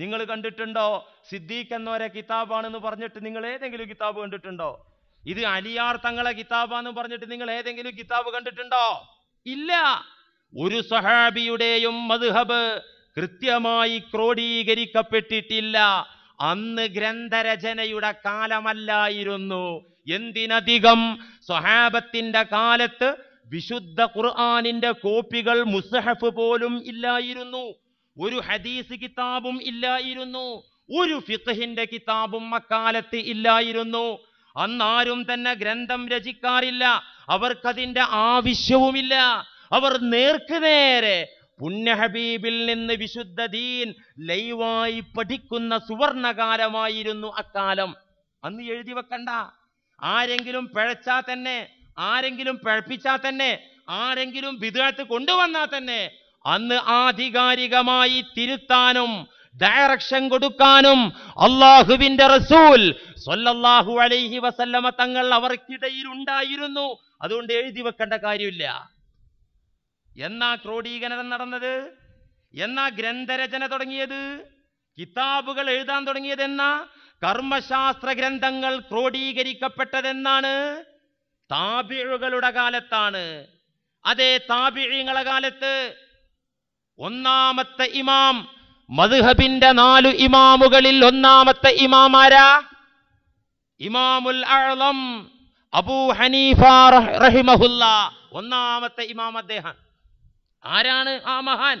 നിങ്ങൾ കണ്ടിട്ടുണ്ടോ സിദ്ദീഖ് എന്നൊരു കിതാബാണെന്ന് പറഞ്ഞിട്ട് നിങ്ങൾ ഏതെങ്കിലും കിതാബ് കണ്ടിട്ടുണ്ടോ ഇത് അലിയാർ തങ്ങളെ കിതാബാന്ന് പറഞ്ഞിട്ട് നിങ്ങൾ ഏതെങ്കിലും കിതാബ് കണ്ടിട്ടുണ്ടോ ഇല്ല ഒരു സഹാബിയുടെയും മധുഹബ് കൃത്യമായി ക്രോഡീകരിക്കപ്പെട്ടിട്ടില്ല അന്ന് ഗ്രന്ഥരചനയുടെ കാലമല്ലായിരുന്നു എന്തിനധികം സ്വഹാബത്തിന്റെ കാലത്ത് വിശുദ്ധ ഖുർആാനിന്റെ കോപ്പികൾ മുസഹഫ് പോലും ഇല്ലായിരുന്നു ഒരു ഹദീസ് കിതാബും ഇല്ലായിരുന്നു ഒരു ഫിഖഹിന്റെ കിതാബും അക്കാലത്ത് ഇല്ലായിരുന്നു അന്നാരും തന്നെ ഗ്രന്ഥം രചിക്കാറില്ല അവർക്കതിന്റെ ആവശ്യവുമില്ല അവർ നേർക്ക് നേരെ പുണ്യഹബീബിൽ നിന്ന് വിശുദ്ധ ദീൻ ലൈവായി പഠിക്കുന്ന സുവർണകാലമായിരുന്നു അക്കാലം അന്ന് എഴുതി വെക്കണ്ട ആരെങ്കിലും പിഴച്ചാൽ തന്നെ ആരെങ്കിലും പിഴപ്പിച്ചാൽ തന്നെ ആരെങ്കിലും വിദേഹത്ത് കൊണ്ടുവന്നാൽ തന്നെ അന്ന് ആധികാരികമായി തിരുത്താനും ഡയറക്ഷൻ കൊടുക്കാനും അള്ളാഹുവിന്റെ റസൂൽ സൊല്ലാഹു അലൈഹി വസല്ലമ തങ്ങൾ അവർക്കിടയിൽ ഉണ്ടായിരുന്നു അതുകൊണ്ട് എഴുതി വെക്കേണ്ട കാര്യമില്ല എന്നാ ക്രോഡീകരണം നടന്നത് എന്നാ ഗ്രന്ഥരചന തുടങ്ങിയത് കിതാബുകൾ എഴുതാൻ തുടങ്ങിയത് എന്നാ കർമ്മശാസ്ത്ര ഗ്രന്ഥങ്ങൾ ക്രോഡീകരിക്കപ്പെട്ടതെന്നാണ് താബിഴുകളുടെ കാലത്താണ് അതേ താബിഴുകളെ കാലത്ത് ഒന്നാമത്തെ ഇമാം മധുഹബിന്റെ നാലു ഇമാമുകളിൽ ഒന്നാമത്തെ ഇമാമാരാ ഇമാമുൽ അഴലം അബൂ ഹനീഫ റഹിമഹുല്ല ഒന്നാമത്തെ ഇമാം അദ്ദേഹം ആരാണ് ആ മഹാൻ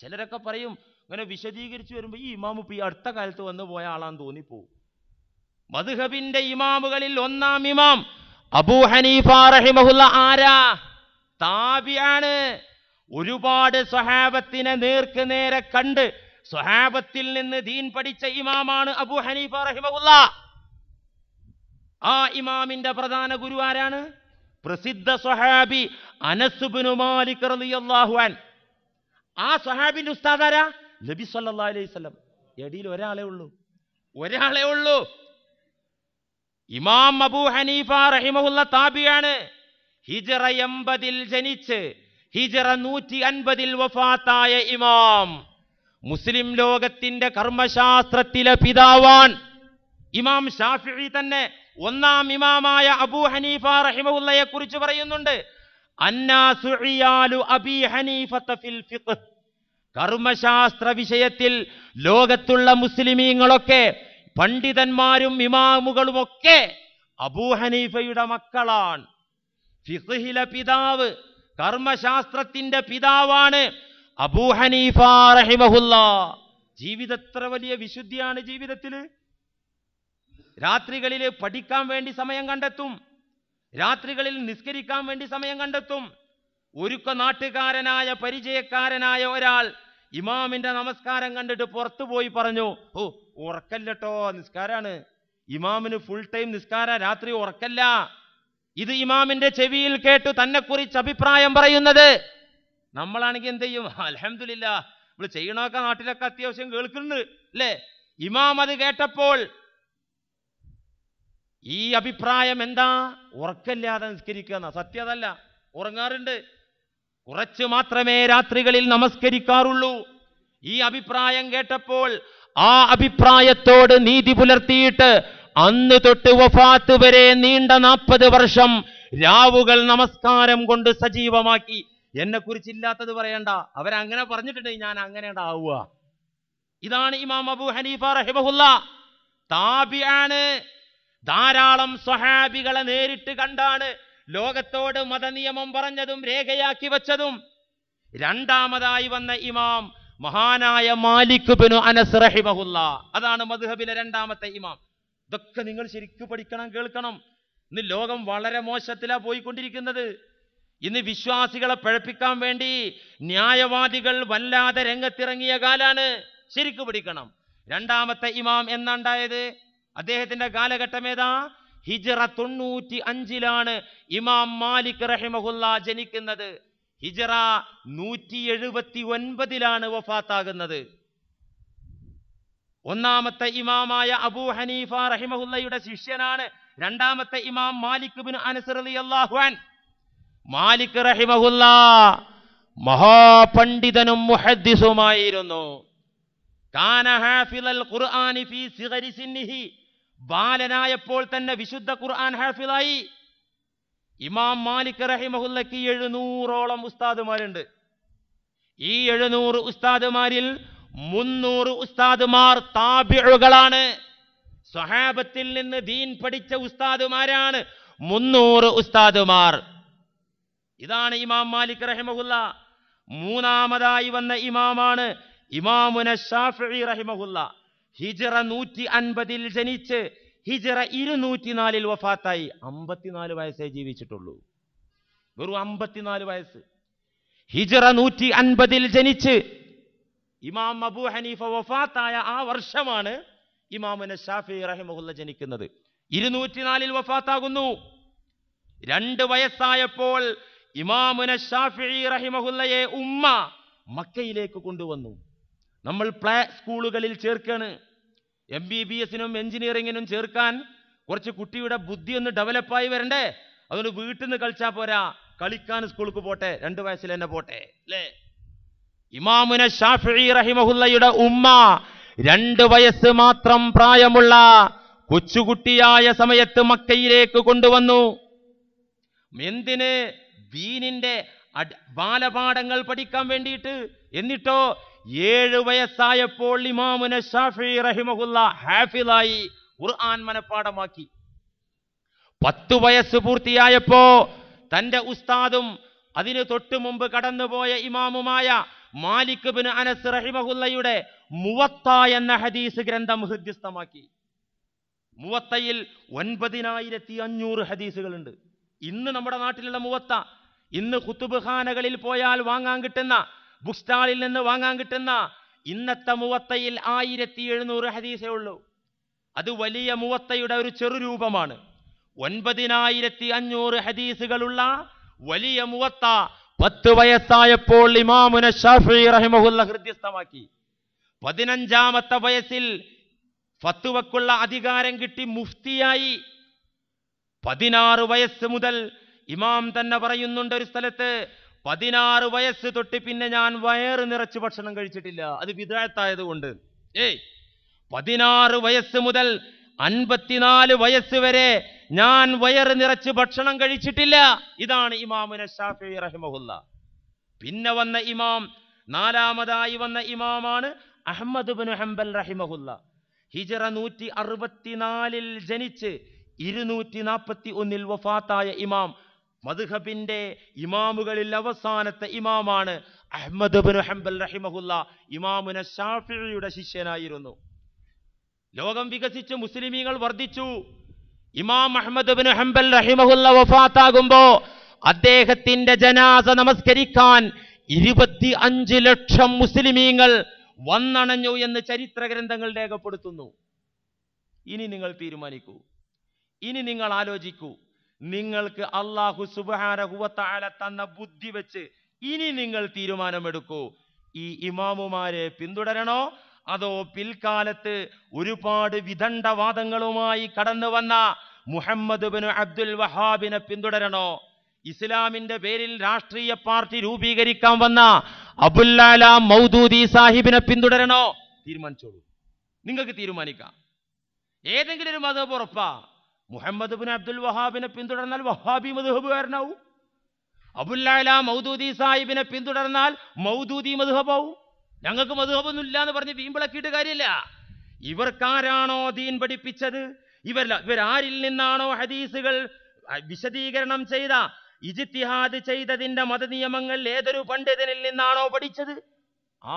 ചിലരൊക്കെ പറയും അങ്ങനെ വിശദീകരിച്ചു വരുമ്പോൾ ഈ ഇമാം ഈ അടുത്ത കാലത്ത് വന്നു പോയ ആളാന്ന് തോന്നിപ്പോവും മധുഹബിന്റെ ഇമാമുകളിൽ ഒന്നാം ഇമാം അബൂ ഹനീഫ റഹിമഹുല്ല ആരാ താബിയാണ് ഒരുപാട് സ്വഹാബത്തിനെ നേർക്ക് നേരെ കണ്ട് സ്വഹാബത്തിൽ നിന്ന് ദീൻ പഠിച്ച ഇമാമാണ് അബു ഹനീഫ റഹിമകുല്ല ആ ഇമാമിന്റെ പ്രധാന ഗുരു ആരാണ് പ്രസിദ്ധ സ്വഹാബി അനസുബിനു മാലിക് റളിയല്ലാഹുവാൻ ആ സ്വഹാബിന്റെ ഉസ്താദ് ആരാ നബി സല്ലാ അലൈഹി വസല്ലം എടിയിൽ ഒരാളെ ഉള്ളൂ ഒരാളെ ഉള്ളൂ ഇമാം അബൂ ഹനീഫ റഹിമഹുല്ല താബിയാണ് ഹിജറ എൺപതിൽ ജനിച്ച് ഹിജറ നൂറ്റി അൻപതിൽ വഫാത്തായ ഇമാം മുസ്ലിം ലോകത്തിന്റെ കർമ്മശാസ്ത്രത്തിലെ പിതാവാൻ ഇമാം ഷാഫി തന്നെ ഒന്നാം ഇമാമായ അബൂ ഹനീഫ റഹിമഹുല്ലയെ കുറിച്ച് പറയുന്നുണ്ട് കർമ്മശാസ്ത്ര വിഷയത്തിൽ ലോകത്തുള്ള മുസ്ലിമീങ്ങളൊക്കെ പണ്ഡിതന്മാരും ഇമാമുകളും ഒക്കെ അബൂ ഹനീഫയുടെ മക്കളാണ് പിതാവ് കർമ്മശാസ്ത്രത്തിന്റെ പിതാവാണ് അബൂ ഹനീഫ എത്ര ജീവിതത്ര വലിയ വിശുദ്ധിയാണ് ജീവിതത്തിൽ രാത്രികളിൽ പഠിക്കാൻ വേണ്ടി സമയം കണ്ടെത്തും രാത്രികളിൽ നിസ്കരിക്കാൻ വേണ്ടി സമയം കണ്ടെത്തും ഒരുക്ക നാട്ടുകാരനായ പരിചയക്കാരനായ ഒരാൾ ഇമാമിന്റെ നമസ്കാരം കണ്ടിട്ട് പുറത്തു പോയി പറഞ്ഞു ഓ ഉറക്കല്ലട്ടോ നിസ്കാരാണ് ഇമാമിന് ഫുൾ ടൈം നിസ്കാര രാത്രി ഉറക്കല്ല ഇത് ഇമാമിന്റെ ചെവിയിൽ കേട്ടു കുറിച്ച് അഭിപ്രായം പറയുന്നത് നമ്മളാണെങ്കിൽ എന്ത് ചെയ്യും അലഹമില്ല നമ്മൾ ചെയ്യണമൊക്കെ നാട്ടിലൊക്കെ അത്യാവശ്യം കേൾക്കുന്നുണ്ട് അല്ലേ ഇമാം അത് കേട്ടപ്പോൾ ഈ അഭിപ്രായം എന്താ ഉറക്കല്ലാതെ നിസ്കരിക്കുക സത്യതല്ല ഉറങ്ങാറുണ്ട് കുറച്ച് മാത്രമേ രാത്രികളിൽ നമസ്കരിക്കാറുള്ളൂ ഈ അഭിപ്രായം കേട്ടപ്പോൾ ആ അഭിപ്രായത്തോട് നീതി പുലർത്തിയിട്ട് അന്ന് തൊട്ട് വഫാത്ത് വരെ നീണ്ട നാൽപ്പത് വർഷം രാവുകൾ നമസ്കാരം കൊണ്ട് സജീവമാക്കി എന്നെ കുറിച്ചില്ലാത്തത് പറയണ്ട അവരങ്ങനെ പറഞ്ഞിട്ടുണ്ട് ഞാൻ അങ്ങനെ ഉണ്ടാവുക ഇതാണ് ഇമാം അബു ഹനീഫ റഹിബഹുല്ല താബിയാണ് ധാരാളം സ്വഹാബികളെ നേരിട്ട് കണ്ടാണ് ലോകത്തോട് മതനിയമം പറഞ്ഞതും രേഖയാക്കി വച്ചതും രണ്ടാമതായി വന്ന ഇമാം മഹാനായ മാലിക് ബിനു അനസ് റഹിമഹുല്ല അതാണ് മധുഹബിലെ രണ്ടാമത്തെ ഇമാം ഇതൊക്കെ നിങ്ങൾ ശരിക്കും പഠിക്കണം കേൾക്കണം ഇന്ന് ലോകം വളരെ മോശത്തിലാണ് പോയിക്കൊണ്ടിരിക്കുന്നത് ഇന്ന് വിശ്വാസികളെ പഴപ്പിക്കാൻ വേണ്ടി ന്യായവാദികൾ വല്ലാതെ രംഗത്തിറങ്ങിയ കാലാണ് ശരിക്കു പഠിക്കണം രണ്ടാമത്തെ ഇമാം എന്നുണ്ടായത് അദ്ദേഹത്തിന്റെ കാലഘട്ടം ഏതാ ഹിജറ തൊണ്ണൂറ്റി അഞ്ചിലാണ് ഇമാം മാലിക് റഹിമഹുല്ല ജനിക്കുന്നത് ഹിജറ നൂറ്റി എഴുപത്തി ഒൻപതിലാണ് വഫാത്താകുന്നത് ഒന്നാമത്തെ ഇമാമായ അബൂ ഹനീഫ റഹിമഹുല്ലയുടെ ശിഷ്യനാണ് രണ്ടാമത്തെ ഇമാം മാലിക് ബിൻ അനസറിയാഹുവാൻ മാലിക് റഹിമഹുല്ല മഹാപണ്ഡിതനും മുഹദ്ദിസുമായിരുന്നു ബാലനായപ്പോൾ തന്നെ വിശുദ്ധ ഖുർആൻ ഹാഫിലായി ഇമാം മാലിക് റഹിമഹുല്ലക്ക് എഴുന്നൂറോളം ഉസ്താദുമാരുണ്ട് ഈ എഴുന്നൂറ് ഉസ്താദുമാരിൽ മുന്നൂറ് ഉസ്താദുമാർ താബിഴുകളാണ് സ്വഹാബത്തിൽ നിന്ന് ദീൻ പഠിച്ച ഉസ്താദുമാരാണ് മുന്നൂറ് ഉസ്താദുമാർ ഇതാണ് ഇമാം മാലിക് റഹിമഹുല്ല മൂന്നാമതായി വന്ന ഇമാമാണ് ഇമാമുന ഷാഫി റഹിമഹുല്ല ഹിജറ നൂറ്റി അൻപതിൽ ജനിച്ച് ഹിജറ ഇരുന്നൂറ്റിനാലിൽ വഫാത്തായി അമ്പത്തിനാല് വയസ്സേ ജീവിച്ചിട്ടുള്ളൂ വെറും അമ്പത്തിനാല് വയസ്സ് ഹിജറ നൂറ്റി അൻപതിൽ ജനിച്ച് ഇമാം അബൂ ഹനീഫ വഫാത്തായ ആ വർഷമാണ് ഇമാമുന ഷാഫി റഹിമഹുല്ല ജനിക്കുന്നത് ഇരുന്നൂറ്റിനാലിൽ വഫാത്താകുന്നു രണ്ട് വയസ്സായപ്പോൾ ഇമാമുന ഷാഫി റഹിമഹുല്ലയെ ഉമ്മ മക്കയിലേക്ക് കൊണ്ടുവന്നു നമ്മൾ പ്ലേ സ്കൂളുകളിൽ ചേർക്കാണ് എം ബി ബി എസിനും എഞ്ചിനീയറിങ്ങിനും ചേർക്കാൻ കുറച്ച് കുട്ടിയുടെ ബുദ്ധി ഒന്ന് ഡെവലപ്പായി വരണ്ടേ അതുകൊണ്ട് വീട്ടിൽ നിന്ന് കളിച്ചാൽ പോരാ കളിക്കാൻ സ്കൂളിൽ പോട്ടെ രണ്ട് വയസ്സിൽ തന്നെ പോട്ടെ അല്ലേ ഇമാമുന ഷാഫി റഹിമഹുല്ലയുടെ ഉമ്മ രണ്ട് വയസ്സ് മാത്രം പ്രായമുള്ള കൊച്ചുകുട്ടിയായ സമയത്ത് മക്കയിലേക്ക് കൊണ്ടുവന്നു എന്തിന് ദീനിന്റെ ബാലപാഠങ്ങൾ പഠിക്കാൻ വേണ്ടിയിട്ട് എന്നിട്ടോ ഏഴ് വയസ്സായപ്പോൾ ഇമാമുന ഷാഫി റഹിമഹുല്ല ഹാഫിലായി ഖുർആൻ മനപ്പാഠമാക്കി പത്തു വയസ്സ് പൂർത്തിയായപ്പോ തന്റെ ഉസ്താദും അതിനു തൊട്ടു മുമ്പ് കടന്നുപോയ ഇമാമുമായ മാലിക് ബിൻ അനസ് റഹിമഹുല്ലയുടെ മുവത്ത എന്ന ഹദീസ് ഗ്രന്ഥം ഹൃദ്യസ്ഥമാക്കി മുവത്തയിൽ ഒൻപതിനായിരത്തി അഞ്ഞൂറ് ഹദീസുകളുണ്ട് ഇന്ന് നമ്മുടെ നാട്ടിലുള്ള മുവത്ത ഇന്ന് കുത്തുബ്ഖാനകളിൽ പോയാൽ വാങ്ങാൻ കിട്ടുന്ന ബുക്ക് സ്റ്റാളിൽ നിന്ന് വാങ്ങാൻ കിട്ടുന്ന ഇന്നത്തെ മുവത്തയിൽ ആയിരത്തി എഴുന്നൂറ് ഹദീസേ ഉള്ളൂ അത് വലിയ മുവത്തയുടെ ഒരു ചെറു രൂപമാണ് ഒൻപതിനായിരത്തി അഞ്ഞൂറ് ഹദീസുകളുള്ള വലിയ മുവത്ത പത്ത് വയസ്സായപ്പോൾ ഇമാമുന ഷാഫി റഹിമഹുല്ല ഹൃദ്യസ്ഥമാക്കി പതിനഞ്ചാമത്തെ വയസ്സിൽ ഫത്തുവക്കുള്ള അധികാരം കിട്ടി മുഫ്തിയായി പതിനാറ് വയസ്സ് മുതൽ ഇമാം തന്നെ പറയുന്നുണ്ട് ഒരു സ്ഥലത്ത് പതിനാറ് വയസ്സ് തൊട്ട് പിന്നെ ഞാൻ വയറ് നിറച്ച് ഭക്ഷണം കഴിച്ചിട്ടില്ല അത് വിദായത്തായത് കൊണ്ട് ഏയ് പതിനാറ് വയസ്സ് മുതൽ അൻപത്തിനാല് വയസ്സ് വരെ ഞാൻ വയറ് നിറച്ച് ഭക്ഷണം കഴിച്ചിട്ടില്ല ഇതാണ് ഇമാമുന ഷാഫി റഹിമഹുല്ല പിന്നെ വന്ന ഇമാം നാലാമതായി വന്ന ഇമാമാണ് അഹമ്മദ് ബിൻ ഹംബൽ റഹിമഹുല്ല ഹിജറ നൂറ്റി അറുപത്തിനാലിൽ ജനിച്ച് ഇരുന്നൂറ്റി നാൽപ്പത്തി ഒന്നിൽ വഫാത്തായ ഇമാം മധുഹബിന്റെ ഇമാമുകളിൽ അവസാനത്തെ ഇമാമാണ് അഹമ്മദ് ബിൻ ഹംബൽ റഹിമഹുല്ല ഇമാമുന ഷാഫിയുടെ ശിഷ്യനായിരുന്നു ലോകം വികസിച്ച് മുസ്ലിമീങ്ങൾ വർദ്ധിച്ചു ഇമാം അഹമ്മദ് ബിൻ ഹംബൽ റഹിമഹുല്ല വഫാത്താകുമ്പോ അദ്ദേഹത്തിന്റെ ജനാസ നമസ്കരിക്കാൻ ഇരുപത്തി അഞ്ച് ലക്ഷം മുസ്ലിമീങ്ങൾ വന്നണഞ്ഞു എന്ന് ചരിത്ര ഗ്രന്ഥങ്ങൾ രേഖപ്പെടുത്തുന്നു ഇനി നിങ്ങൾ തീരുമാനിക്കൂ ഇനി നിങ്ങൾ ആലോചിക്കൂ നിങ്ങൾക്ക് അള്ളാഹു സുബാരഹുവത്താല തന്ന ബുദ്ധി വെച്ച് ഇനി നിങ്ങൾ തീരുമാനമെടുക്കൂ ഈ ഇമാമുമാരെ പിന്തുടരണോ അതോ പിൽക്കാലത്ത് ഒരുപാട് വിദണ്ഡവാദങ്ങളുമായി കടന്നു വന്ന മുഹമ്മദ് ബിൻ അബ്ദുൽ വഹാബിനെ പിന്തുടരണോ ഇസ്ലാമിന്റെ പേരിൽ രാഷ്ട്രീയ പാർട്ടി രൂപീകരിക്കാൻ വന്ന അബുല്ലാല മൗദൂദി സാഹിബിനെ പിന്തുടരണോ തീരുമാനിച്ചോളൂ നിങ്ങൾക്ക് തീരുമാനിക്കാം ഏതെങ്കിലും ഒരു മതബ് ഉറപ്പാ മുഹമ്മദ് ബിൻ അബ്ദുൽ വഹാബിനെ പിന്തുടർന്നാൽ വഹാബി മധുഹബുകാരനാവും അബുല്ലാല മൗദൂദി സാഹിബിനെ പിന്തുടർന്നാൽ മൗദൂദി മധുഹബാവും ഞങ്ങൾക്ക് മധുഹബൊന്നുമില്ല എന്ന് പറഞ്ഞ് വീമ്പിളക്കിയിട്ട് കാര്യമില്ല ഇവർക്കാരാണോ ദീൻ പഠിപ്പിച്ചത് ഇവരല്ല ഇവരാരിൽ നിന്നാണോ ഹദീസുകൾ വിശദീകരണം ചെയ്ത ഇജിത്തിഹാദ് ചെയ്തതിന്റെ മതനിയമങ്ങൾ ഏതൊരു പണ്ഡിതനിൽ നിന്നാണോ പഠിച്ചത്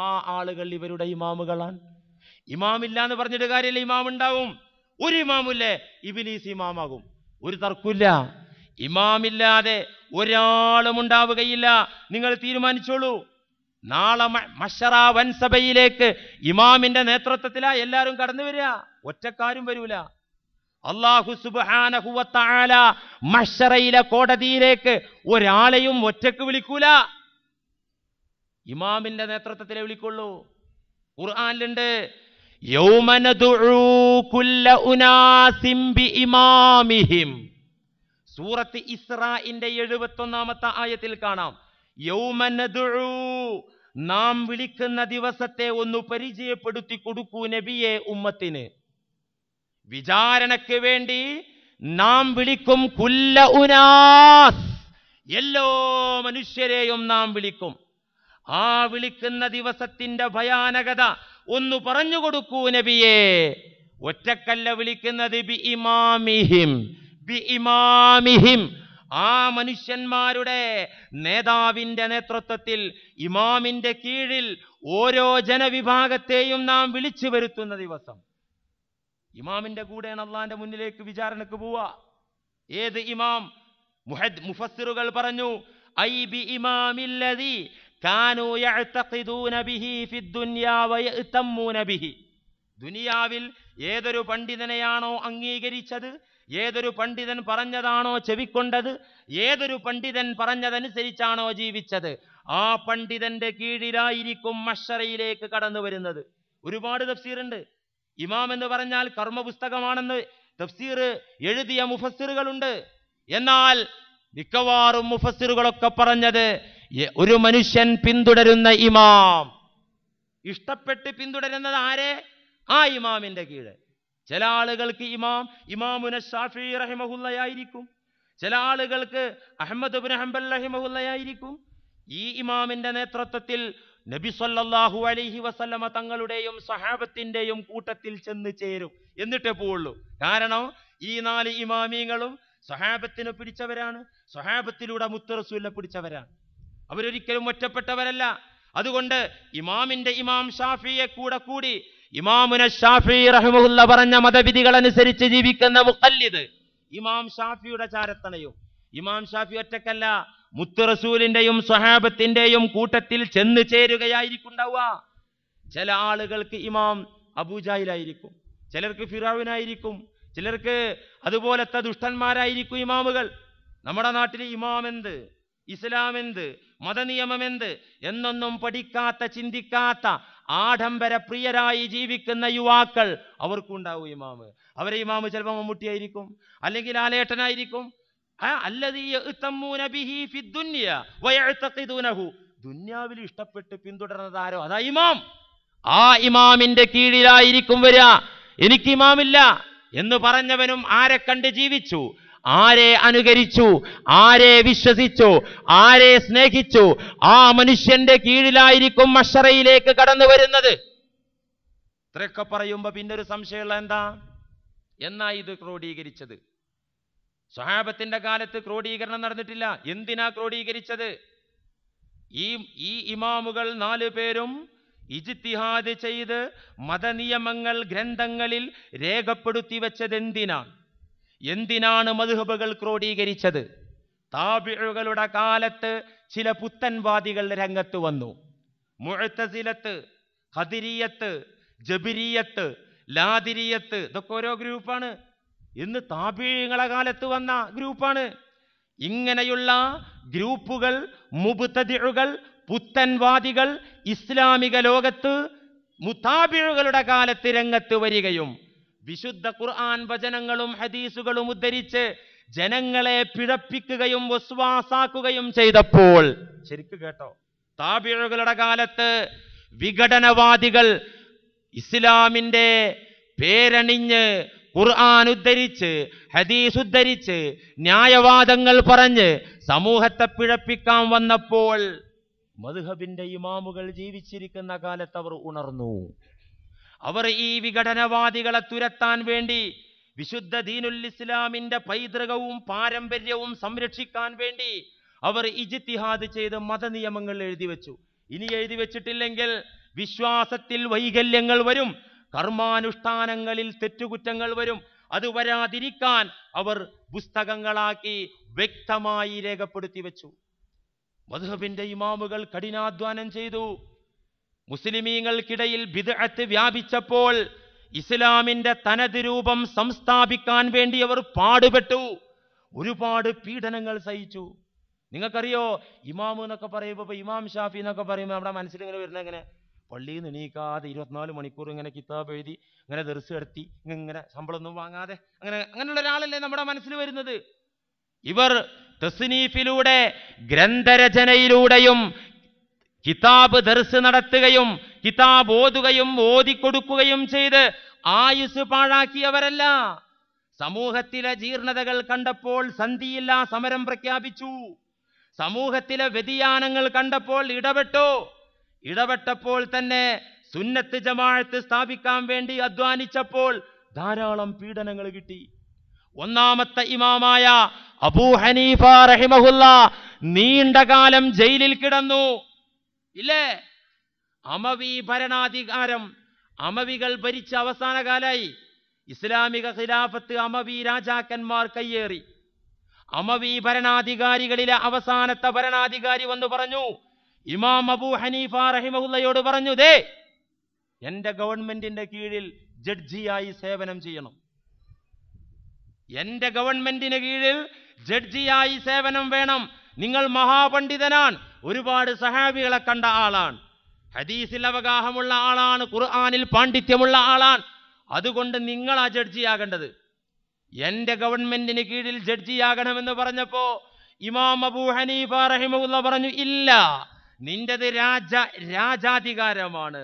ആ ആളുകൾ ഇവരുടെ ഇമാമുകളാണ് ഇമാമില്ല എന്ന് പറഞ്ഞിട്ട് കാര്യമില്ല ഇമാം ഉണ്ടാവും ഒരു ഇമാമില്ലേ ഇബിലീസ് ഇമാമാകും ഒരു തർക്കമില്ല ഇമാമില്ലാതെ ഒരാളും ഉണ്ടാവുകയില്ല നിങ്ങൾ തീരുമാനിച്ചോളൂ നാളെ മഷറ സഭയിലേക്ക് ഇമാമിന്റെ നേതൃത്വത്തിലാ എല്ലാവരും കടന്നു വരിക ഒറ്റക്കാരും വരൂല അള്ളാഹു സുബാനഹുല മഷറയിലെ കോടതിയിലേക്ക് ഒരാളെയും ഒറ്റക്ക് വിളിക്കൂല ഇമാമിന്റെ നേതൃത്വത്തിലെ വിളിക്കുള്ളൂ ഖുർആാനിലുണ്ട് ഇമാമിഹിം സൂറത്ത് ഇസ്രാഇന്റെ എഴുപത്തൊന്നാമത്തെ ആയത്തിൽ കാണാം നാം വിളിക്കുന്ന ദിവസത്തെ ഒന്ന് പരിചയപ്പെടുത്തി കൊടുക്കൂ നബിയെ ഉമ്മത്തിന് വിചാരണയ്ക്ക് വേണ്ടി നാം വിളിക്കും കുല്ല ഉനാസ് എല്ലോ മനുഷ്യരെയും നാം വിളിക്കും ആ വിളിക്കുന്ന ദിവസത്തിന്റെ ഭയാനകത ഒന്ന് പറഞ്ഞു കൊടുക്കൂ നബിയെ ഒറ്റക്കല്ല വിളിക്കുന്നത് ബി ഇമാമിഹിം ബി ഇമാമിഹിം ആ മനുഷ്യന്മാരുടെ നേതാവിൻ്റെ നേതൃത്വത്തിൽ ഇമാമിൻ്റെ കീഴിൽ ഓരോ ജനവിഭാഗത്തെയും നാം വിളിച്ചു വരുത്തുന്ന ദിവസം ഇമാമിൻ്റെ കൂടെ അള്ളാന്റെ മുന്നിലേക്ക് വിചാരണക്ക് പോവുക ഏത് ഇമാം മുഹദ് മുഫസ്സിറുകൾ പറഞ്ഞു ഐ ബി ഇമാമില്ലതി കാനു യഅ്തഖിദൂന ബിഹി ഫിദ്ദുനിയാ വയഅ്തമ്മൂന ബിഹി ദുനിയാവിൽ ഏതൊരു പണ്ഡിതനെയാണോ അംഗീകരിച്ചത് ഏതൊരു പണ്ഡിതൻ പറഞ്ഞതാണോ ചെവിക്കൊണ്ടത് ഏതൊരു പണ്ഡിതൻ പറഞ്ഞതനുസരിച്ചാണോ ജീവിച്ചത് ആ പണ്ഡിതന്റെ കീഴിലായിരിക്കും മഷറയിലേക്ക് കടന്നു വരുന്നത് ഒരുപാട് തഫ്സീറുണ്ട് ഇമാം എന്ന് പറഞ്ഞാൽ കർമ്മ പുസ്തകമാണെന്ന് തഫ്സീർ എഴുതിയ മുഫസ്സിറുകളുണ്ട് എന്നാൽ മിക്കവാറും മുഫസ്സിറുകളൊക്കെ പറഞ്ഞത് ഒരു മനുഷ്യൻ പിന്തുടരുന്ന ഇമാം ഇഷ്ടപ്പെട്ട് പിന്തുടരുന്നത് ആരെ ആ ഇമാമിന്റെ കീഴ് ചില ആളുകൾക്ക് ഇമാം ഇമാമുന ഷാഫി റഹിമഹുല്ലയായിരിക്കും ചില ആളുകൾക്ക് അഹമ്മദ് ഹംബൽ റഹിമഹുല്ലയായിരിക്കും ഈ ഇമാമിന്റെ നേതൃത്വത്തിൽ നബി സല്ലാഹു അലൈഹി വസല്ലമ തങ്ങളുടെയും സഹാബത്തിന്റെയും കൂട്ടത്തിൽ ചെന്ന് ചേരും എന്നിട്ടേ പോവുള്ളൂ കാരണം ഈ നാല് ഇമാമിങ്ങളും സഹാബത്തിനെ പിടിച്ചവരാണ് സഹാബത്തിലൂടെ മുത്തറസൂല പിടിച്ചവരാണ് അവരൊരിക്കലും ഒറ്റപ്പെട്ടവരല്ല അതുകൊണ്ട് ഇമാമിന്റെ ഇമാം ഷാഫിയെ കൂടെ കൂടി ഇമാമുന ഷാഫി റഹ്മുല്ല പറഞ്ഞ മതവിധികൾ അനുസരിച്ച് ജീവിക്കുന്ന മുഖല്ലിദ് ഇമാം ഷാഫിയുടെ ചാരത്തണയോ ഇമാം ഷാഫി ഒറ്റക്കല്ല മുത്തുറസൂലിന്റെയും സ്വഹാബത്തിന്റെയും കൂട്ടത്തിൽ ചെന്ന് ചേരുകയായിരിക്കുണ്ടാവുക ചില ആളുകൾക്ക് ഇമാം അബൂജായിലായിരിക്കും ചിലർക്ക് ഫിറാവിനായിരിക്കും ചിലർക്ക് അതുപോലത്തെ ദുഷ്ടന്മാരായിരിക്കും ഇമാമുകൾ നമ്മുടെ നാട്ടിൽ ഇമാം എന്ത് ഇസ്ലാം എന്ത് മതനിയമം എന്ത് എന്നൊന്നും പഠിക്കാത്ത ചിന്തിക്കാത്ത ആഡംബരപ്രിയരായി ജീവിക്കുന്ന യുവാക്കൾ അവർക്കുണ്ടാവും ഇമാമ് അവരെ ഇമാമ് ചിലപ്പോൾ മമ്മൂട്ടിയായിരിക്കും അല്ലെങ്കിൽ ആലേട്ടനായിരിക്കും ദുന്യാവിൽ ഇഷ്ടപ്പെട്ട് പിന്തുടർന്നതാരോ അതാ ഇമാം ആ ഇമാമിന്റെ കീഴിലായിരിക്കും വരിക എനിക്ക് ഇമാമില്ല എന്ന് പറഞ്ഞവനും ആരെ കണ്ട് ജീവിച്ചു ആരെ അനുകരിച്ചു ആരെ വിശ്വസിച്ചു ആരെ സ്നേഹിച്ചു ആ മനുഷ്യന്റെ കീഴിലായിരിക്കും മഷറയിലേക്ക് കടന്നു വരുന്നത് ഇത്രയൊക്കെ പറയുമ്പോൾ പിന്നെ ഒരു സംശയമുള്ള എന്താ എന്നാ ഇത് ക്രോഡീകരിച്ചത് സ്വഹാബത്തിന്റെ കാലത്ത് ക്രോഡീകരണം നടന്നിട്ടില്ല എന്തിനാ ക്രോഡീകരിച്ചത് ഈ ഈ ഇമാമുകൾ നാല് പേരും ഇജിത്തിഹാദ് ചെയ്ത് മതനിയമങ്ങൾ ഗ്രന്ഥങ്ങളിൽ രേഖപ്പെടുത്തി വെച്ചത് എന്തിനാണ് എന്തിനാണ് മധുഹബുകൾ ക്രോഡീകരിച്ചത് താബിഴുകളുടെ കാലത്ത് ചില പുത്തൻവാദികൾ രംഗത്ത് വന്നു മുഴത്തസിലത്ത് ഹദിരിയത്ത് ജബിരിയത്ത് ലാതിരിയത്ത് ഇതൊക്കെ ഓരോ ഗ്രൂപ്പാണ് ഇന്ന് താപീഴങ്ങളെ കാലത്ത് വന്ന ഗ്രൂപ്പാണ് ഇങ്ങനെയുള്ള ഗ്രൂപ്പുകൾ മുബുത്തതിഴുകൾ പുത്തൻവാദികൾ ഇസ്ലാമിക ലോകത്ത് മുത്താബിഴുകളുടെ കാലത്ത് രംഗത്ത് വരികയും വിശുദ്ധ ഖുർആൻ വചനങ്ങളും ഹദീസുകളും ഉദ്ധരിച്ച് ജനങ്ങളെ പിഴപ്പിക്കുകയും വസ്വാസാക്കുകയും ചെയ്തപ്പോൾ ശരിക്ക് കേട്ടോ താപിഴകളുടെ കാലത്ത് വിഘടനവാദികൾ ഇസ്ലാമിന്റെ പേരണിഞ്ഞ് ഖുർആൻ ഉദ്ധരിച്ച് ഹദീസ് ഉദ്ധരിച്ച് ന്യായവാദങ്ങൾ പറഞ്ഞ് സമൂഹത്തെ പിഴപ്പിക്കാൻ വന്നപ്പോൾ മധുഹബിന്റെ ഇമാമുകൾ ജീവിച്ചിരിക്കുന്ന കാലത്ത് അവർ ഉണർന്നു അവർ ഈ വിഘടനവാദികളെ തുരത്താൻ വേണ്ടി വിശുദ്ധ ദീനുൽ ഇസ്ലാമിന്റെ പൈതൃകവും പാരമ്പര്യവും സംരക്ഷിക്കാൻ വേണ്ടി അവർ ഇജിത്തിഹാദ് ചെയ്ത് മതനിയമങ്ങൾ എഴുതി വെച്ചു ഇനി എഴുതി വെച്ചിട്ടില്ലെങ്കിൽ വിശ്വാസത്തിൽ വൈകല്യങ്ങൾ വരും കർമാനുഷ്ഠാനങ്ങളിൽ തെറ്റുകുറ്റങ്ങൾ വരും അത് വരാതിരിക്കാൻ അവർ പുസ്തകങ്ങളാക്കി വ്യക്തമായി രേഖപ്പെടുത്തി വെച്ചു മധുഹബിന്റെ ഇമാമുകൾ കഠിനാധ്വാനം ചെയ്തു മുസ്ലിമീങ്ങൾക്കിടയിൽ ബിദ്അത്ത് വ്യാപിച്ചപ്പോൾ ഇസ്ലാമിന്റെ തനത് രൂപം സംസ്ഥാപിക്കാൻ വേണ്ടി അവർ പാടുപെട്ടു ഒരുപാട് പീഡനങ്ങൾ സഹിച്ചു നിങ്ങൾക്കറിയോ ഇമാമു എന്നൊക്കെ പറയുമ്പോൾ ഇമാം ഷാഫി എന്നൊക്കെ പറയുമ്പോൾ നമ്മുടെ മനസ്സിൽ ഇങ്ങനെ വരുന്ന എങ്ങനെ പള്ളിയിൽ നിന്ന് എണീക്കാതെ ഇരുപത്തിനാല് മണിക്കൂർ ഇങ്ങനെ കിതാബ് എഴുതി ഇങ്ങനെ ദർസ് എടുത്തി ഇങ്ങനെ ശമ്പളമൊന്നും വാങ്ങാതെ അങ്ങനെ അങ്ങനെയുള്ള ഒരാളല്ലേ നമ്മുടെ മനസ്സിൽ വരുന്നത് ഇവർ തസ്നീഫിലൂടെ ഗ്രന്ഥരചനയിലൂടെയും കിതാബ് ദർസ് നടത്തുകയും കിതാബ് ഓതുകയും ഓതിക്കൊടുക്കുകയും ചെയ്ത് ആയുസ് പാഴാക്കിയവരല്ല സമൂഹത്തിലെ ജീർണതകൾ കണ്ടപ്പോൾ സന്ധിയില്ലാ സമരം പ്രഖ്യാപിച്ചു സമൂഹത്തിലെ വ്യതിയാനങ്ങൾ കണ്ടപ്പോൾ ഇടപെട്ടു ഇടപെട്ടപ്പോൾ തന്നെ സുന്നത്ത് ജമാഴത്ത് സ്ഥാപിക്കാൻ വേണ്ടി അധ്വാനിച്ചപ്പോൾ ധാരാളം പീഡനങ്ങൾ കിട്ടി ഒന്നാമത്തെ ഇമാമായ അബൂ ഹനീഫ റഹിമഹുല്ല നീണ്ടകാലം ജയിലിൽ കിടന്നു ഇല്ലേ അമവി ഭരണാധികാരം അമവികൾ ഭരിച്ച അവസാന കാലായി ഇസ്ലാമിക ഖിലാഫത്ത് അമവി രാജാക്കന്മാർ കയ്യേറി അമവി ഭരണാധികാരികളിലെ അവസാനത്തെ ഭരണാധികാരി വന്നു പറഞ്ഞു ഇമാം അബു ഹനീഫ റഹിമഹുല്ലയോട് പറഞ്ഞു ദേ എന്റെ ഗവൺമെന്റിന്റെ കീഴിൽ ജഡ്ജിയായി സേവനം ചെയ്യണം എന്റെ ഗവൺമെന്റിന് കീഴിൽ ജഡ്ജിയായി സേവനം വേണം നിങ്ങൾ മഹാപണ്ഡിതനാണ് ഒരുപാട് സഹാബികളെ കണ്ട ആളാണ് ഹദീസിൽ അവഗാഹമുള്ള ആളാണ് ഖുർആാനിൽ പാണ്ഡിത്യമുള്ള ആളാണ് അതുകൊണ്ട് നിങ്ങൾ ആ ജഡ്ജിയാകേണ്ടത് എൻ്റെ ഗവൺമെന്റിന് കീഴിൽ ജഡ്ജിയാകണമെന്ന് പറഞ്ഞപ്പോ ഇമാം അബൂ ഹനീഫ റഹിമുല്ല പറഞ്ഞു ഇല്ല നിന്റെത് രാജ രാജാധികാരമാണ്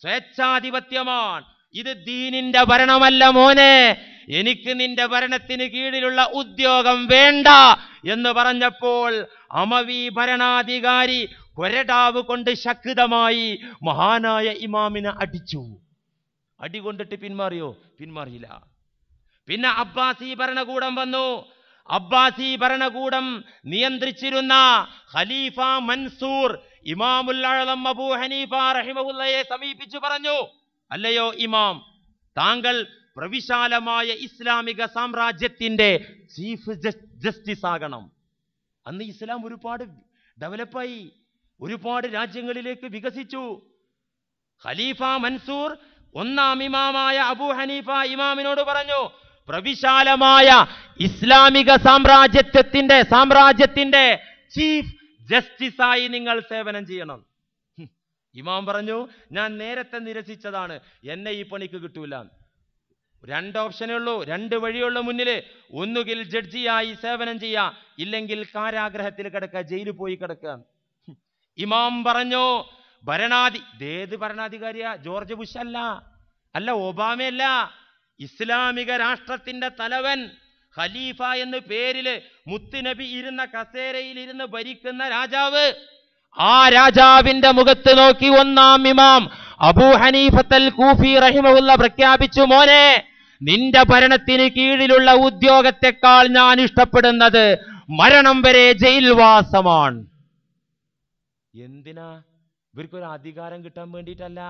സ്വേച്ഛാധിപത്യമാണ് ഇത് ദീനിന്റെ ഭരണമല്ല മോനെ എനിക്ക് നിന്റെ ഭരണത്തിന് കീഴിലുള്ള ഉദ്യോഗം വേണ്ട എന്ന് പറഞ്ഞപ്പോൾ അമവി ഭരണാധികാരി കൊരടാവ് കൊണ്ട് ശക്തമായി മഹാനായ ഇമാമിനെ അടിച്ചു അടി കൊണ്ടിട്ട് പിന്മാറിയോ പിന്മാറിയില്ല പിന്നെ അബ്ബാസി ഭരണകൂടം വന്നു അബ്ബാസി ഭരണകൂടം നിയന്ത്രിച്ചിരുന്ന ഖലീഫ മൻസൂർ ഇമാമുൽ അബൂ ഹനീഫ റഹിമഹുല്ലയെ സമീപിച്ചു പറഞ്ഞു അല്ലയോ ഇമാം താങ്കൾ പ്രവിശാലമായ ഇസ്ലാമിക സാമ്രാജ്യത്തിൻ്റെ ചീഫ് ജസ്റ്റിസ് ആകണം അന്ന് ഇസ്ലാം ഒരുപാട് ഡെവലപ്പായി ഒരുപാട് രാജ്യങ്ങളിലേക്ക് വികസിച്ചു ഖലീഫ മൻസൂർ ഒന്നാം ഇമാമായ അബു ഹനീഫ ഇമാമിനോട് പറഞ്ഞു പ്രവിശാലമായ ഇസ്ലാമിക സാമ്രാജ്യത്വത്തിന്റെ സാമ്രാജ്യത്തിന്റെ ചീഫ് ജസ്റ്റിസായി നിങ്ങൾ സേവനം ചെയ്യണം ഇമാം പറഞ്ഞു ഞാൻ നേരത്തെ നിരസിച്ചതാണ് എന്നെ ഈ പണിക്ക് കിട്ടൂലാന്ന് രണ്ട് ഓപ്ഷനേ ഉള്ളൂ രണ്ട് വഴിയുള്ള മുന്നിൽ ഒന്നുകിൽ ജഡ്ജിയായി സേവനം ചെയ്യുക ഇല്ലെങ്കിൽ കാരാഗ്രഹത്തിൽ കിടക്കുക ജയിലിൽ പോയി കിടക്കുക ഇമാം പറഞ്ഞു ഭരണാധി ഏത് ഭരണാധികാരിയാ ജോർജ് ബുഷ് അല്ല അല്ല ഒബാമയല്ല ഇസ്ലാമിക രാഷ്ട്രത്തിന്റെ തലവൻ ഖലീഫ എന്ന പേരില് മുത്തുനബി ഇരുന്ന കസേരയിൽ ഇരുന്ന് ഭരിക്കുന്ന രാജാവ് ആ രാജാവിന്റെ മുഖത്ത് നോക്കി ഒന്നാം ഇമാം അബൂ ഹനീഫത്തൽ കൂഫി റഹിമുള്ള പ്രഖ്യാപിച്ചു മോനെ നിന്റെ ഭരണത്തിന് കീഴിലുള്ള ഉദ്യോഗത്തെക്കാൾ ഞാൻ ഇഷ്ടപ്പെടുന്നത് മരണം വരെ ജയിൽവാസമാണ് എന്തിനാ ഇവർക്കൊരു അധികാരം കിട്ടാൻ വേണ്ടിയിട്ടല്ല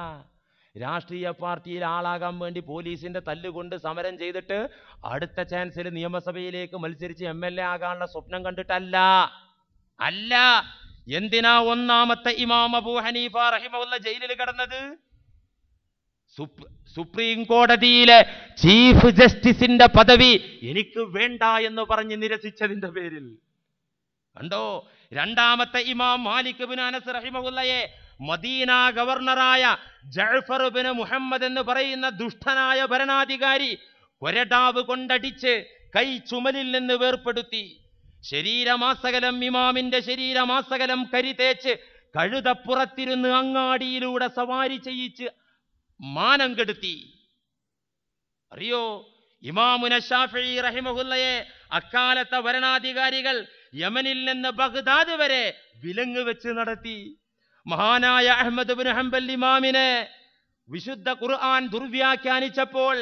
രാഷ്ട്രീയ പാർട്ടിയിൽ ആളാകാൻ വേണ്ടി പോലീസിന്റെ തല്ലുകൊണ്ട് സമരം ചെയ്തിട്ട് അടുത്ത ചാൻസിൽ നിയമസഭയിലേക്ക് മത്സരിച്ച് എം എൽ എ ആകാനുള്ള സ്വപ്നം കണ്ടിട്ടല്ല അല്ല എന്തിനാ ഒന്നാമത്തെ ഇമാം അബൂ ഹനീഫ റഹിമുള്ള ജയിലിൽ കിടന്നത് സുപ്രീം കോടതിയിലെ ചീഫ് ജസ്റ്റിസിന്റെ പദവി എനിക്ക് വേണ്ട എന്ന് പറഞ്ഞ് നിരസിച്ചതിന്റെ പേരിൽ കണ്ടോ രണ്ടാമത്തെ ഇമാം മാലിക് ബിൻ അനസ് മദീന ഗവർണറായ ജഫർ മുഹമ്മദ് എന്ന് പറയുന്ന ദുഷ്ടനായ ഭരണാധികാരി കൊരടാവ് കൊണ്ടടിച്ച് കൈ ചുമലിൽ നിന്ന് വേർപ്പെടുത്തി ശരീരമാസകലം ഇമാമിന്റെ ശരീരമാസകലം കരി തേച്ച് കഴുതപ്പുറത്തിരുന്ന് അങ്ങാടിയിലൂടെ സവാരി ചെയ്യിച്ച് മാനം കെടുത്തി അറിയോ ഇമാമുന ഷാഫി റഹിമഹുല്ലയെ അക്കാലത്തെ ഭരണാധികാരികൾ യമനിൽ നിന്ന് ബഗ്ദാദ് വരെ വിലങ്ങ് വെച്ച് നടത്തി മഹാനായ അഹമ്മദ് ബിൻ ഹംബൽ ഇമാമിനെ വിശുദ്ധ ഖുർആൻ ദുർവ്യാഖ്യാനിച്ചപ്പോൾ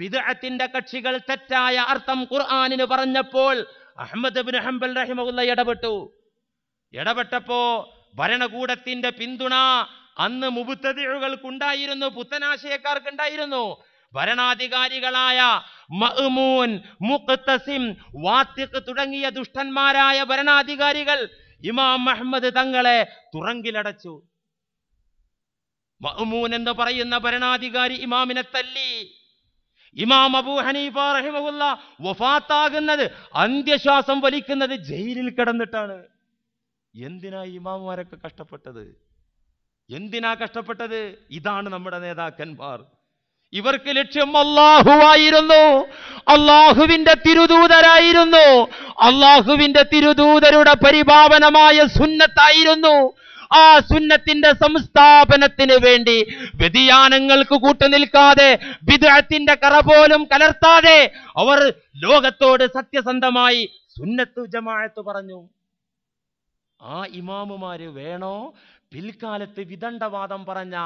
വിദഹത്തിന്റെ കക്ഷികൾ തെറ്റായ അർത്ഥം ഖുർആാനിന് പറഞ്ഞപ്പോൾ അഹമ്മദ് ബിൻ ഹംബൽ റഹിമഹുല്ല ഇടപെട്ടു ഇടപെട്ടപ്പോ ഭരണകൂടത്തിന്റെ പിന്തുണ അന്ന് മുബുത്തതിഴുകൾക്കുണ്ടായിരുന്നു ഉണ്ടായിരുന്നു ഭരണാധികാരികളായ മഹ്മൂൻ മുഖ്തസിം വാത്തിഖ് തുടങ്ങിയ ദുഷ്ടന്മാരായ ഭരണാധികാരികൾ ഇമാം മഹമ്മദ് തങ്ങളെ തുറങ്കിലടച്ചു മഹ്മൂൻ എന്ന് പറയുന്ന ഭരണാധികാരി ഇമാമിനെ തല്ലി ഇമാം അബൂ ഹനീഫ റഹിമുള്ള വഫാത്താകുന്നത് അന്ത്യശ്വാസം വലിക്കുന്നത് ജയിലിൽ കിടന്നിട്ടാണ് എന്തിനാ ഇമാമുമാരൊക്കെ കഷ്ടപ്പെട്ടത് എന്തിനാ കഷ്ടപ്പെട്ടത് ഇതാണ് നമ്മുടെ നേതാക്കന്മാർ ഇവർക്ക് ലക്ഷ്യം അള്ളാഹുവായിരുന്നു അള്ളാഹുവിന്റെ തിരുദൂതരായിരുന്നു അള്ളാഹുവിന്റെ തിരുദൂതരുടെ പരിപാവനമായ സുന്നത്തായിരുന്നു ആ സുന്നത്തിന്റെ സംസ്ഥാപനത്തിന് വേണ്ടി വ്യതിയാനങ്ങൾക്ക് കൂട്ടുനിൽക്കാതെ വിദഗ്ധത്തിന്റെ കറ പോലും കലർത്താതെ അവർ ലോകത്തോട് സത്യസന്ധമായി സുന്നത്തു ജമാഅത്ത് പറഞ്ഞു ആ ഇമാമുമാര് വേണോ പിൽക്കാലത്ത് വിദണ്ഡവാദം പറഞ്ഞ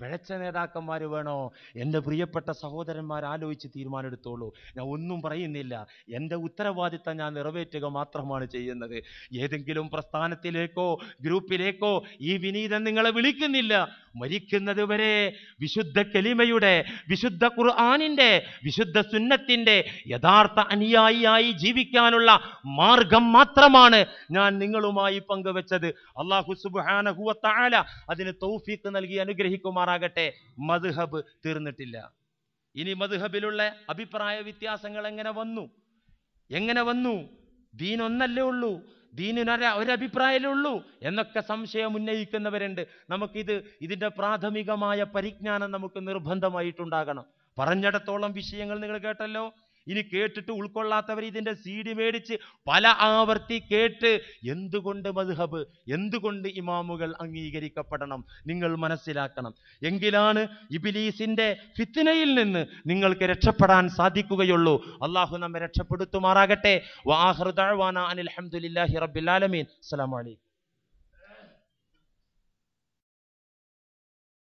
പിഴച്ച നേതാക്കന്മാർ വേണോ എൻ്റെ പ്രിയപ്പെട്ട സഹോദരന്മാർ ആലോചിച്ച് തീരുമാനമെടുത്തോളൂ ഞാൻ ഒന്നും പറയുന്നില്ല എൻ്റെ ഉത്തരവാദിത്തം ഞാൻ നിറവേറ്റുക മാത്രമാണ് ചെയ്യുന്നത് ഏതെങ്കിലും പ്രസ്ഥാനത്തിലേക്കോ ഗ്രൂപ്പിലേക്കോ ഈ വിനീതൻ നിങ്ങളെ വിളിക്കുന്നില്ല മരിക്കുന്നത് വരെ വിശുദ്ധ കലിമയുടെ വിശുദ്ധ ഖുർആാനിൻ്റെ വിശുദ്ധ സുന്നത്തിൻ്റെ യഥാർത്ഥ അനുയായിയായി ജീവിക്കാനുള്ള മാർഗം മാത്രമാണ് ഞാൻ നിങ്ങളുമായി പങ്കുവെച്ചത് അള്ളാഹു സുബാനഹുവത്ത താല അതിന് തൗഫീക്ക് നൽകി അനുഗ്രഹിക്കുമാറാകട്ടെ മദ്ഹബ് തീർന്നിട്ടില്ല ഇനി മദ്ഹബിലുള്ള അഭിപ്രായ വ്യത്യാസങ്ങൾ എങ്ങനെ വന്നു എങ്ങനെ വന്നു ദീൻ ഒന്നല്ലേ ഉള്ളൂ ദീനിനൊര ഒരഭിപ്രായമേ ഉള്ളൂ എന്നൊക്കെ സംശയം ഉന്നയിക്കുന്നവരുണ്ട് നമുക്കിത് ഇതിൻ്റെ പ്രാഥമികമായ പരിജ്ഞാനം നമുക്ക് നിർബന്ധമായിട്ടുണ്ടാകണം പറഞ്ഞിടത്തോളം വിഷയങ്ങൾ നിങ്ങൾ കേട്ടല്ലോ ഇനി കേട്ടിട്ട് ഉൾക്കൊള്ളാത്തവർ ഇതിൻ്റെ സീഡി മേടിച്ച് പല ആവർത്തി കേട്ട് എന്തുകൊണ്ട് മധുഹബ് എന്തുകൊണ്ട് ഇമാമുകൾ അംഗീകരിക്കപ്പെടണം നിങ്ങൾ മനസ്സിലാക്കണം എങ്കിലാണ് ഇബിലീസിൻ്റെ ഫിത്തിനയിൽ നിന്ന് നിങ്ങൾക്ക് രക്ഷപ്പെടാൻ സാധിക്കുകയുള്ളൂ അള്ളാഹു നമ്മെ രക്ഷപ്പെടുത്തുമാറാകട്ടെ വാഹൃദാൻ അലഹമുല്ലാഹി റബിൻ അസ്സലാമലൈക്കും